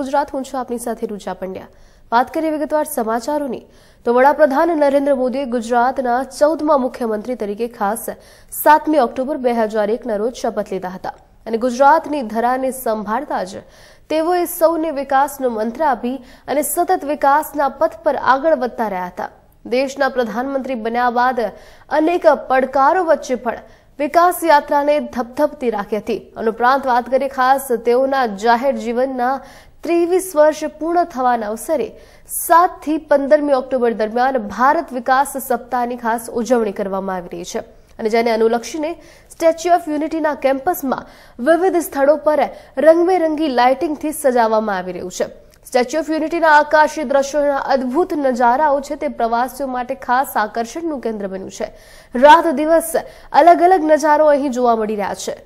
ગુજરાત હું છું આપની સાથે રૂચા પંડ્યા વાત કરીએ વિગતવાર સમાચારોની તો વડાપ્રધાન નરેન્દ્ર મોદીએ ગુજરાતના ચૌદમા મુખ્યમંત્રી તરીકે ખાસ સાતમી ઓક્ટોબર બે હજાર એકના રોજ શપથ લીધા હતા અને ગુજરાતની ધરાને સંભાળતા જ તેઓએ સૌને વિકાસનો મંત્ર આપી અને સતત વિકાસના પથ પર આગળ વધતા રહ્યા હતા દેશના પ્રધાનમંત્રી બન્યા બાદ અનેક પડકારો વચ્ચે પણ વિકાસ યાત્રાને ધપધપતી રાખી હતી અને વાત કરીએ ખાસ તેઓના જાહેર જીવનના ત્રેવીસ વર્ષ પૂર્ણ થવાના અવસરે સાતથી પંદરમી ઓક્ટોબર દરમિયાન ભારત વિકાસ સપ્તાહની ખાસ ઉજવણી કરવામાં આવી રહી છે અને જેને અનુલક્ષીને સ્ટેચ્યુ ઓફ યુનિટીના કેમ્પસમાં વિવિધ સ્થળો પર રંગબેરંગી લાઇટિંગથી સજાવવામાં આવી રહ્યું છે સ્ટેચ્યુ ઓફ યુનિટીના આકાશી દ્રશ્યોના અદ્ભુત નજારાઓ છે તે પ્રવાસીઓ માટે ખાસ આકર્ષણનું કેન્દ્ર બન્યું છે રાત દિવસ અલગ અલગ નજારો અહીં જોવા મળી રહ્યા છે